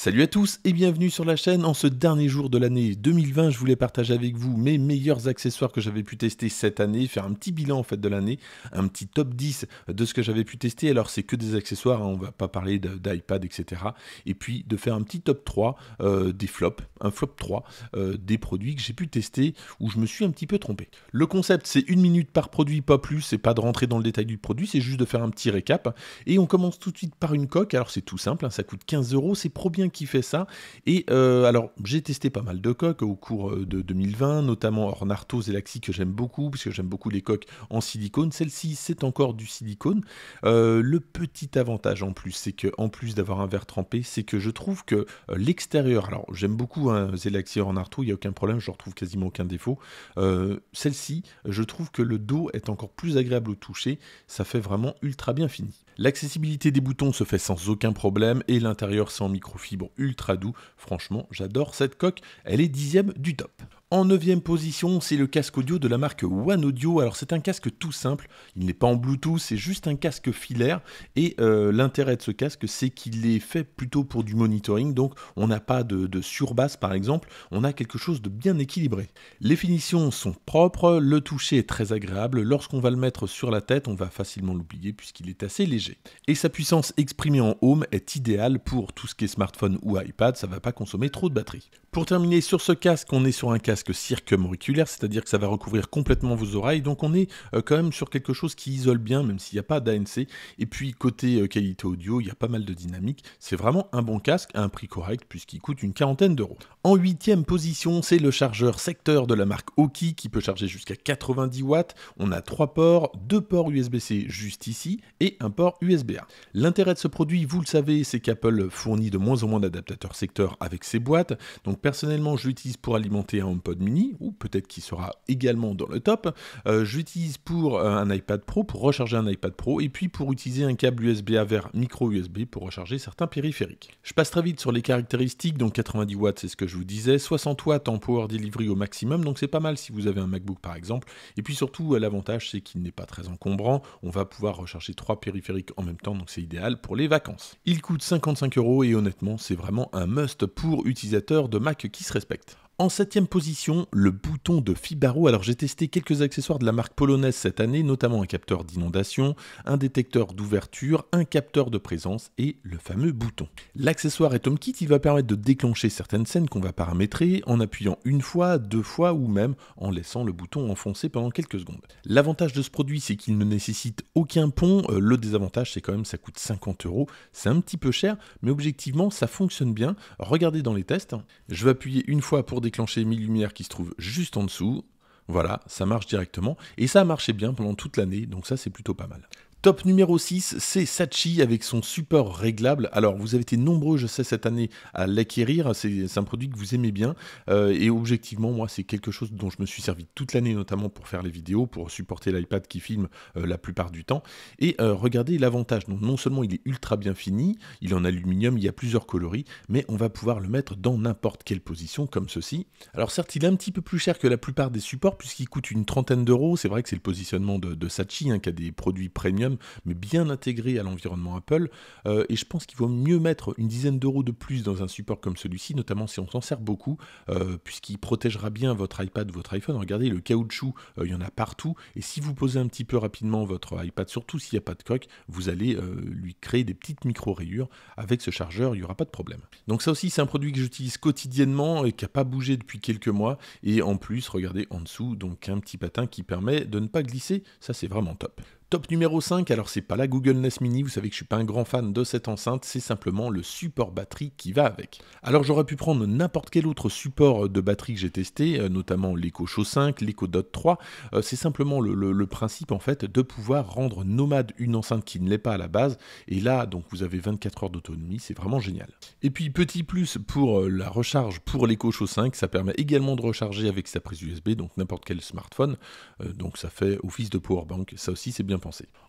Salut à tous et bienvenue sur la chaîne. En ce dernier jour de l'année 2020, je voulais partager avec vous mes meilleurs accessoires que j'avais pu tester cette année, faire un petit bilan en fait de l'année, un petit top 10 de ce que j'avais pu tester. Alors c'est que des accessoires, hein, on va pas parler d'iPad, etc. Et puis de faire un petit top 3 euh, des flops, un flop 3 euh, des produits que j'ai pu tester où je me suis un petit peu trompé. Le concept c'est une minute par produit, pas plus, c'est pas de rentrer dans le détail du produit, c'est juste de faire un petit récap. Et on commence tout de suite par une coque, alors c'est tout simple, hein, ça coûte 15 euros, c'est pro bien qui fait ça. Et euh, alors, j'ai testé pas mal de coques au cours euh, de 2020, notamment Ornartos et Laxi que j'aime beaucoup, puisque j'aime beaucoup les coques en silicone. Celle-ci, c'est encore du silicone. Euh, le petit avantage en plus, c'est que en plus d'avoir un verre trempé, c'est que je trouve que l'extérieur, alors j'aime beaucoup un hein, Zélaxi Ornarto, il n'y a aucun problème, je retrouve quasiment aucun défaut. Celle-ci, je trouve que le dos est encore plus agréable au toucher, ça fait vraiment ultra bien fini. L'accessibilité des boutons se fait sans aucun problème et l'intérieur c'est en microfibre ultra doux. Franchement, j'adore cette coque. Elle est dixième du top. En neuvième position, c'est le casque audio de la marque One Audio. Alors c'est un casque tout simple, il n'est pas en Bluetooth, c'est juste un casque filaire. Et euh, l'intérêt de ce casque, c'est qu'il est fait plutôt pour du monitoring, donc on n'a pas de, de surbasse par exemple, on a quelque chose de bien équilibré. Les finitions sont propres, le toucher est très agréable, lorsqu'on va le mettre sur la tête, on va facilement l'oublier puisqu'il est assez léger. Et sa puissance exprimée en home est idéale pour tout ce qui est smartphone ou iPad, ça ne va pas consommer trop de batterie. Pour terminer sur ce casque, on est sur un casque cirque circumauriculaire, c'est-à-dire que ça va recouvrir complètement vos oreilles. Donc on est euh, quand même sur quelque chose qui isole bien, même s'il n'y a pas d'ANC. Et puis côté euh, qualité audio, il y a pas mal de dynamique. C'est vraiment un bon casque à un prix correct puisqu'il coûte une quarantaine d'euros. En huitième position, c'est le chargeur secteur de la marque Oki qui peut charger jusqu'à 90 watts. On a trois ports, deux ports USB-C juste ici et un port USB-A. L'intérêt de ce produit, vous le savez, c'est qu'Apple fournit de moins en moins d'adaptateurs secteur avec ses boîtes. Donc personnellement, je l'utilise pour alimenter un mini, ou peut-être qui sera également dans le top. J'utilise euh, je l'utilise pour euh, un iPad Pro, pour recharger un iPad Pro, et puis pour utiliser un câble USB-A vers micro USB pour recharger certains périphériques. Je passe très vite sur les caractéristiques, donc 90 watts, c'est ce que je vous disais, 60 watts en power delivery au maximum, donc c'est pas mal si vous avez un MacBook par exemple, et puis surtout euh, l'avantage c'est qu'il n'est pas très encombrant, on va pouvoir recharger trois périphériques en même temps, donc c'est idéal pour les vacances. Il coûte 55 euros et honnêtement c'est vraiment un must pour utilisateurs de Mac qui se respectent. En septième position, le bouton de Fibaro. Alors j'ai testé quelques accessoires de la marque polonaise cette année, notamment un capteur d'inondation, un détecteur d'ouverture, un capteur de présence et le fameux bouton. L'accessoire est HomeKit, il va permettre de déclencher certaines scènes qu'on va paramétrer en appuyant une fois, deux fois ou même en laissant le bouton enfoncé pendant quelques secondes. L'avantage de ce produit c'est qu'il ne nécessite aucun pont, euh, le désavantage c'est quand même ça coûte 50 euros, c'est un petit peu cher, mais objectivement ça fonctionne bien. Regardez dans les tests, hein. je vais appuyer une fois pour déclencher déclencher 1000 lumières qui se trouve juste en dessous. Voilà, ça marche directement. Et ça a marché bien pendant toute l'année, donc ça c'est plutôt pas mal. Top numéro 6, c'est Sachi avec son support réglable. Alors, vous avez été nombreux, je sais, cette année à l'acquérir. C'est un produit que vous aimez bien. Euh, et objectivement, moi, c'est quelque chose dont je me suis servi toute l'année, notamment pour faire les vidéos, pour supporter l'iPad qui filme euh, la plupart du temps. Et euh, regardez l'avantage. Donc non seulement il est ultra bien fini, il est en aluminium, il y a plusieurs coloris, mais on va pouvoir le mettre dans n'importe quelle position, comme ceci. Alors, certes, il est un petit peu plus cher que la plupart des supports, puisqu'il coûte une trentaine d'euros. C'est vrai que c'est le positionnement de, de Sachi, hein, qui a des produits premium mais bien intégré à l'environnement Apple. Euh, et je pense qu'il vaut mieux mettre une dizaine d'euros de plus dans un support comme celui-ci, notamment si on s'en sert beaucoup, euh, puisqu'il protégera bien votre iPad, votre iPhone. Regardez, le caoutchouc, euh, il y en a partout. Et si vous posez un petit peu rapidement votre iPad, surtout s'il n'y a pas de coque, vous allez lui créer des petites micro-rayures. Avec ce chargeur, il n'y aura pas de problème. Donc ça aussi, c'est un produit que j'utilise quotidiennement et qui n'a pas bougé depuis quelques mois. Et en plus, regardez en dessous, donc un petit patin qui permet de ne pas glisser. Ça, c'est vraiment top. Top numéro 5, alors c'est pas la Google Nest Mini, vous savez que je suis pas un grand fan de cette enceinte, c'est simplement le support batterie qui va avec. Alors j'aurais pu prendre n'importe quel autre support de batterie que j'ai testé, euh, notamment l'Echo Show 5, l'Echo Dot 3, euh, c'est simplement le, principe en fait de pouvoir rendre nomade une enceinte qui ne l'est pas à la base, et là donc vous avez 24 heures d'autonomie, c'est vraiment génial. Et puis petit plus pour euh, la recharge pour l'Echo Show 5, ça permet également de recharger avec sa prise USB, donc n'importe quel smartphone, donc ça fait office de powerbank, ça aussi c'est bien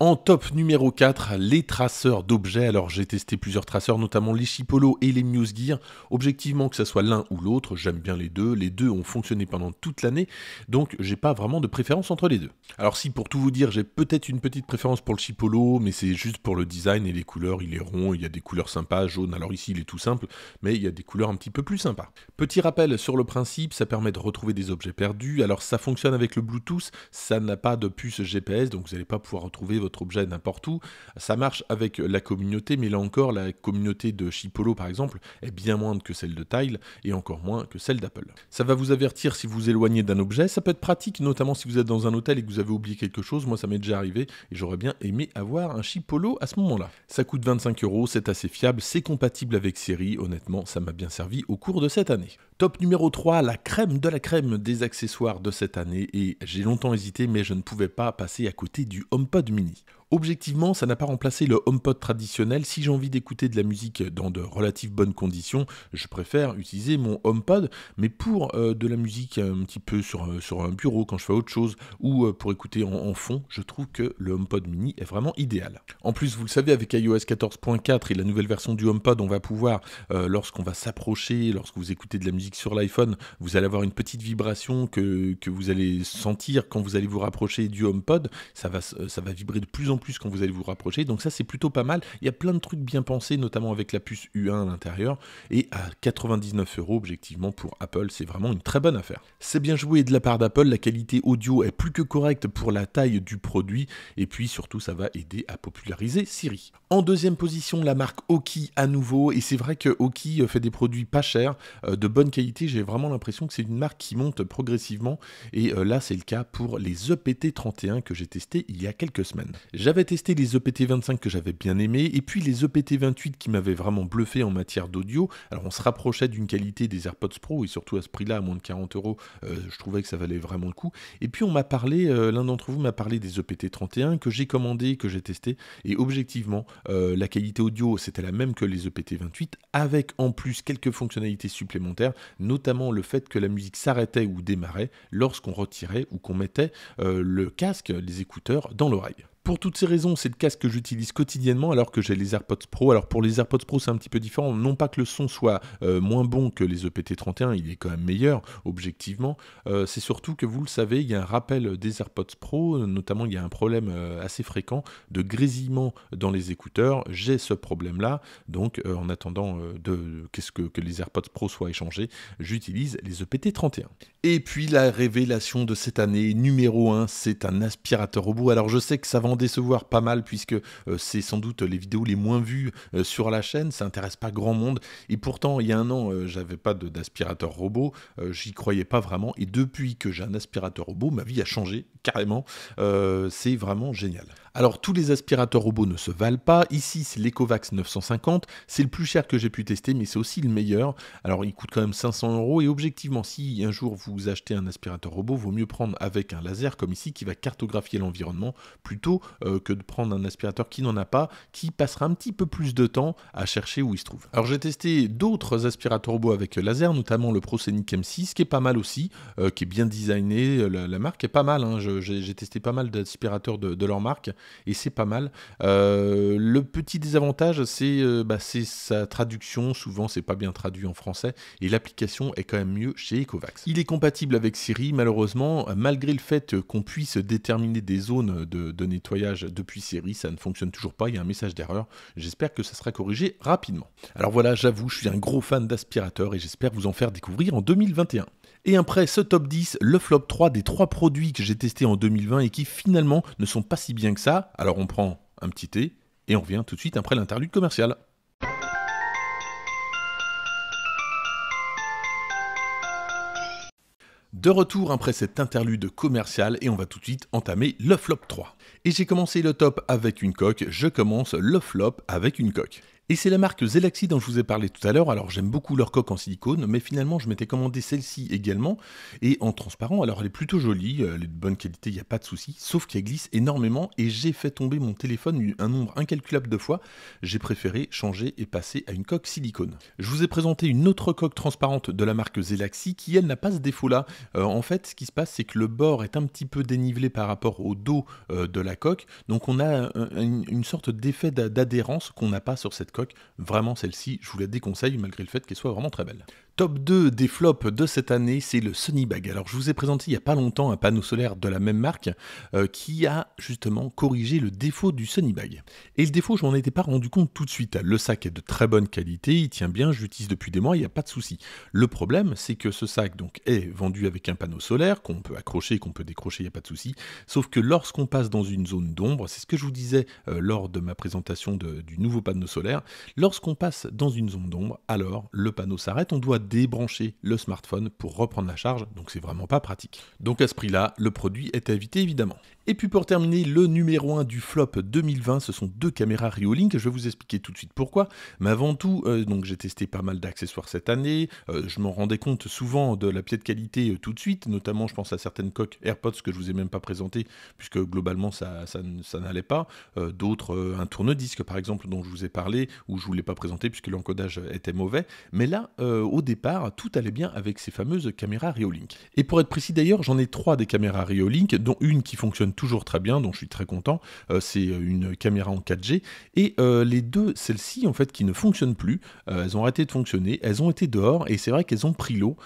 en top numéro 4, les traceurs d'objets. Alors j'ai testé plusieurs traceurs, notamment les Chipolo et les Muse Gear. Objectivement, que ce soit l'un ou l'autre, j'aime bien les deux. Les deux ont fonctionné pendant toute l'année, donc j'ai pas vraiment de préférence entre les deux. Alors si pour tout vous dire, j'ai peut-être une petite préférence pour le Chipolo, mais c'est juste pour le design et les couleurs. Il est rond, il y a des couleurs sympas, jaune. Alors ici, il est tout simple, mais il y a des couleurs un petit peu plus sympas. Petit rappel sur le principe, ça permet de retrouver des objets perdus. Alors ça fonctionne avec le Bluetooth, ça n'a pas de puce GPS, donc vous n'allez pas pouvoir retrouver votre objet n'importe où. Ça marche avec la communauté, mais là encore, la communauté de Chipolo, par exemple, est bien moindre que celle de Tile, et encore moins que celle d'Apple. Ça va vous avertir si vous éloignez d'un objet, ça peut être pratique, notamment si vous êtes dans un hôtel et que vous avez oublié quelque chose, moi ça m'est déjà arrivé, et j'aurais bien aimé avoir un Chipolo à ce moment-là. Ça coûte 25 euros, c'est assez fiable, c'est compatible avec série, honnêtement, ça m'a bien servi au cours de cette année. Top numéro 3, la crème de la crème des accessoires de cette année et j'ai longtemps hésité mais je ne pouvais pas passer à côté du HomePod mini. Objectivement, ça n'a pas remplacé le HomePod traditionnel. Si j'ai envie d'écouter de la musique dans de relatives bonnes conditions, je préfère utiliser mon HomePod. Mais pour euh, de la musique un petit peu euh, sur, un bureau, quand je fais autre chose, ou euh, pour écouter en, fond, je trouve que le HomePod mini est vraiment idéal. En plus, vous le savez, avec iOS 14.4 et la nouvelle version du HomePod, on va pouvoir, lorsqu'on va s'approcher, lorsque vous écoutez de la musique sur l'iPhone, vous allez avoir une petite vibration que, vous allez sentir quand vous allez vous rapprocher du HomePod. Ça va, ça va vibrer de plus en plus plus quand vous allez vous rapprocher. Donc ça, c'est plutôt pas mal. Il y a plein de trucs bien pensés, notamment avec la puce U1 à l'intérieur. Et à 99 euros, objectivement, pour Apple, c'est vraiment une très bonne affaire. C'est bien joué de la part d'Apple. La qualité audio est plus que correcte pour la taille du produit. Et puis surtout, ça va aider à populariser Siri. En deuxième position, la marque Oki à nouveau. Et c'est vrai que Oki euh, fait des produits pas chers, euh, de bonne qualité. J'ai vraiment l'impression que c'est une marque qui monte progressivement. Et euh, là, c'est le cas pour les EPT31 que j'ai testé il y a quelques semaines. J'avais testé les EPT25 que j'avais bien aimé, et puis les EPT28 qui m'avaient vraiment bluffé en matière d'audio. Alors on se rapprochait d'une qualité des AirPods Pro, et surtout à ce prix-là, à moins de 40 euros, euh, je trouvais que ça valait vraiment le coup. Et puis on m'a parlé, euh, l'un d'entre vous m'a parlé des EPT31 que j'ai commandé, que j'ai testé, et objectivement, euh, la qualité audio c'était la même que les EPT28, avec en plus quelques fonctionnalités supplémentaires, notamment le fait que la musique s'arrêtait ou démarrait lorsqu'on retirait ou qu'on mettait le casque, les écouteurs, dans l'oreille. Pour toutes ces raisons, c'est le casque que j'utilise quotidiennement alors que j'ai les AirPods Pro. Alors pour les AirPods Pro, c'est un petit peu différent. Non pas que le son soit euh, moins bon que les EPT31, il est quand même meilleur, objectivement. Euh, c'est surtout que vous le savez, il y a un rappel des AirPods Pro, notamment il y a un problème euh, assez fréquent de grésillement dans les écouteurs. J'ai ce problème-là, donc en attendant de, qu'est-ce que, les AirPods Pro soient échangés, j'utilise les EPT31. Et puis la révélation de cette année, numéro 1, c'est un aspirateur au bout, Alors je sais que ça va décevoir pas mal puisque euh, c'est sans doute les vidéos les moins vues euh, sur la chaîne, ça intéresse pas grand monde. Et pourtant, il y a un an, euh, j'avais pas d'aspirateur robot, j'y croyais pas vraiment. Et depuis que j'ai un aspirateur robot, ma vie a changé carrément. c'est vraiment génial. Alors tous les aspirateurs robots ne se valent pas. Ici c'est l'Ecovax 950, c'est le plus cher que j'ai pu tester, mais c'est aussi le meilleur. Alors il coûte quand même 500 euros et objectivement, si un jour vous achetez un aspirateur robot, vaut mieux prendre avec un laser comme ici qui va cartographier l'environnement plutôt euh, que de prendre un aspirateur qui n'en a pas, qui passera un petit peu plus de temps à chercher où il se trouve. Alors j'ai testé d'autres aspirateurs robots avec laser, notamment le Procenic M6 qui est pas mal aussi, euh, qui est bien designé, la, marque est pas mal. Hein. J'ai testé pas mal d'aspirateurs de leur marque et c'est pas mal. Euh, le petit désavantage, c'est euh, bah, sa traduction. Souvent, c'est pas bien traduit en français et l'application est quand même mieux chez Ecovax. Il est compatible avec Siri, malheureusement, malgré le fait qu'on puisse déterminer des zones de, nettoyage depuis Siri, ça ne fonctionne toujours pas. Il y a un message d'erreur. J'espère que ça sera corrigé rapidement. Alors voilà, j'avoue, je suis un gros fan d'aspirateur et j'espère vous en faire découvrir en 2021. Et après ce top 10, le flop 3 des 3 produits que j'ai testés en 2020 et qui finalement ne sont pas si bien que ça, alors on prend un petit thé et on revient tout de suite après l'interlude commercial. De retour après cet interlude commercial et on va tout de suite entamer le flop 3. Et j'ai commencé le top avec une coque, je commence le flop avec une coque c'est la marque Zelaxi dont je vous ai parlé tout à l'heure. Alors j'aime beaucoup leur coque en silicone, mais finalement je m'étais commandé celle-ci également et en transparent. Alors elle est plutôt jolie, euh, elle est de bonne qualité, il n'y a pas de souci, sauf qu'elle glisse énormément et j'ai fait tomber mon téléphone un nombre incalculable de fois. J'ai préféré changer et passer à une coque silicone. Je vous ai présenté une autre coque transparente de la marque Zelaxi qui elle n'a pas ce défaut-là. Euh, en fait, ce qui se passe, c'est que le bord est un petit peu dénivelé par rapport au dos euh, de la coque, donc on a une sorte d'effet d'adhérence qu'on n'a pas sur cette coque Vraiment, celle-ci, je vous la déconseille malgré le fait qu'elle soit vraiment très belle. Top 2 des flops de cette année, c'est le Sunny Bag. Alors, je vous ai présenté il n'y a pas longtemps un panneau solaire de la même marque euh, qui a justement corrigé le défaut du Sunny Bag. Et le défaut, je m'en étais pas rendu compte tout de suite. Le sac est de très bonne qualité, il tient bien, je l'utilise depuis des mois, il n'y a pas de souci. Le problème, c'est que ce sac donc est vendu avec un panneau solaire qu'on peut accrocher, qu'on peut décrocher, il n'y a pas de souci. Sauf que lorsqu'on passe dans une zone d'ombre, c'est ce que je vous disais euh, lors de ma présentation du nouveau panneau solaire, Lorsqu'on passe dans une zone d'ombre, alors le panneau s'arrête, on doit débrancher le smartphone pour reprendre la charge, donc c'est vraiment pas pratique. Donc à ce prix-là, le produit est évité évidemment. Et puis pour terminer, le numéro 1 du flop 2020, ce sont deux caméras Riolink, je vais vous expliquer tout de suite pourquoi. Mais avant tout, euh, donc j'ai testé pas mal d'accessoires cette année, euh, je m'en rendais compte souvent de la pièce de qualité euh, tout de suite, notamment je pense à certaines coques AirPods que je vous ai même pas présentées, puisque globalement ça, ça n'allait pas. D'autres, un tourne-disque par exemple dont je vous ai parlé, où je ne vous l'ai pas présenté puisque l'encodage était mauvais. Mais là, euh, au départ, tout allait bien avec ces fameuses caméras Reolink. Et pour être précis d'ailleurs, j'en ai trois des caméras Reolink, dont une qui fonctionne toujours très bien, dont je suis très content. Euh, c'est euh, une caméra en 4G. Et les deux, celles-ci, en fait, qui ne fonctionnent plus, elles ont arrêté de fonctionner, elles ont été dehors, et c'est vrai qu'elles ont pris l'eau,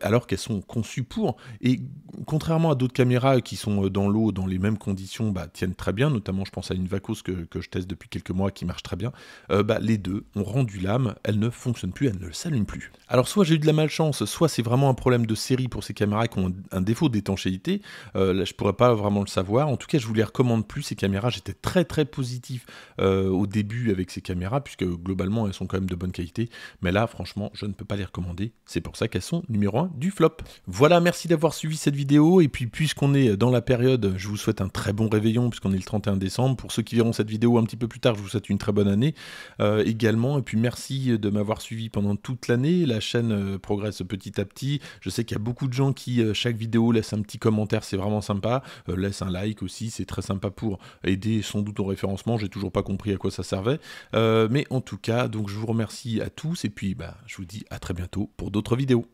alors qu'elles sont conçues pour. Et contrairement à d'autres caméras qui sont dans l'eau, dans les mêmes conditions, bah, tiennent très bien, notamment je pense à une Vacos que, que je teste depuis quelques mois qui marche très bien les deux ont rendu l'âme, elle ne fonctionne plus, elle ne s'allume plus. Alors soit j'ai eu de la malchance, soit c'est vraiment un problème de série pour ces caméras qui ont un défaut d'étanchéité, euh, là je pourrais pas vraiment le savoir, en tout cas je vous les recommande plus ces caméras, j'étais très très positif euh, au début avec ces caméras, puisque globalement elles sont quand même de bonne qualité, mais là franchement je ne peux pas les recommander, c'est pour ça qu'elles sont numéro 1 du flop. Voilà, merci d'avoir suivi cette vidéo, et puis puisqu'on est dans la période, je vous souhaite un très bon réveillon, puisqu'on est le 31 décembre, pour ceux qui verront cette vidéo un petit peu plus tard, je vous souhaite une très bonne année, euh, également. Et puis merci de m'avoir suivi pendant toute l'année. La chaîne euh, progresse petit à petit. Je sais qu'il y a beaucoup de gens qui, euh, chaque vidéo, laissent un petit commentaire, c'est vraiment sympa. laisse un like aussi, c'est très sympa pour aider sans doute au référencement. J'ai toujours pas compris à quoi ça servait. mais en tout cas, donc je vous remercie à tous et puis bah, je vous dis à très bientôt pour d'autres vidéos.